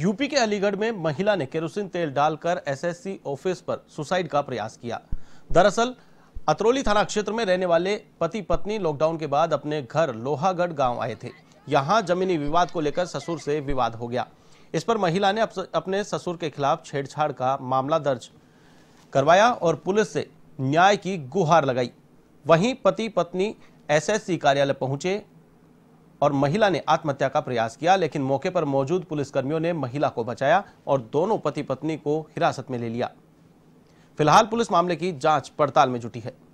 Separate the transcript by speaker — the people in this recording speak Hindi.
Speaker 1: यूपी के अलीगढ़ में महिला ने केरोसिन तेल डालकर एसएससी ऑफिस पर सुसाइड का प्रयास किया दरअसल अतरौली थाना क्षेत्र में रहने वाले पति पत्नी लॉकडाउन के बाद अपने घर लोहागढ़ गांव आए थे यहां जमीनी विवाद को लेकर ससुर से विवाद हो गया इस पर महिला ने अपने ससुर के खिलाफ छेड़छाड़ का मामला दर्ज करवाया और पुलिस से न्याय की गुहार लगाई वहीं पति पत्नी एसएससी कार्यालय पहुंचे और महिला ने आत्महत्या का प्रयास किया लेकिन मौके पर मौजूद पुलिसकर्मियों ने महिला को बचाया और दोनों पति पत्नी को हिरासत में ले लिया फिलहाल पुलिस मामले की जांच पड़ताल में जुटी है